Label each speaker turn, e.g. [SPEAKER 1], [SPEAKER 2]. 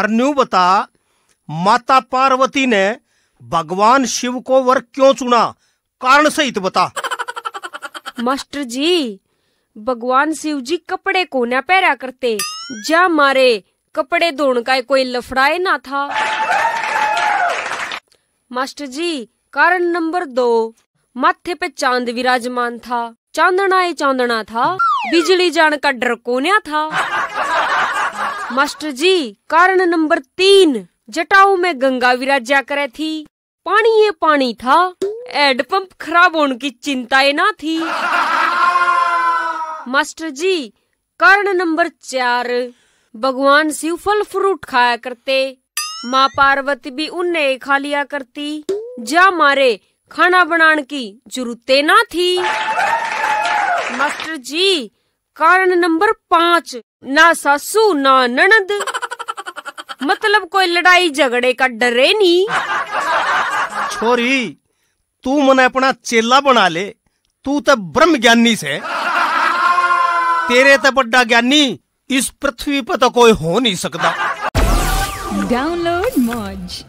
[SPEAKER 1] अरन्यू बता माता पार्वती ने भगवान शिव को वर क्यों चुना कारण सहित बता
[SPEAKER 2] मास्टर जी भगवान शिव जी कपड़े को न पहरा करते जा मारे कपड़े धोने का कोई लफड़ाए ना था मास्टर जी कारण नंबर दो माथे पे चांद विराजमान था चांदना ही चांदना था बिजली जान का डर कोन्या था मास्टर जी कारण नंबर तीन जटाऊ में गंगा विराजा करे थी पानी ये पानी था एड पंप खराब होने की चिंता ना थी मास्टर जी कारण नंबर चार भगवान शिव फल फ्रूट खाया करते माँ पार्वती भी उन्हें खा लिया करती जा मारे खाना बनाने की जरूरत ना थी मास्टर जी कारण नंबर पाँच ना सासू ना ननद मतलब कोई लड़ाई झगड़े का डरे नहीं
[SPEAKER 1] छोरी तू मने अपना चेला बना ले तू तो ब्रह्म ज्ञानी से तेरे तो बड़ा ज्ञानी इस पृथ्वी पर तो कोई हो नहीं सकता
[SPEAKER 2] डाउनलोड मौज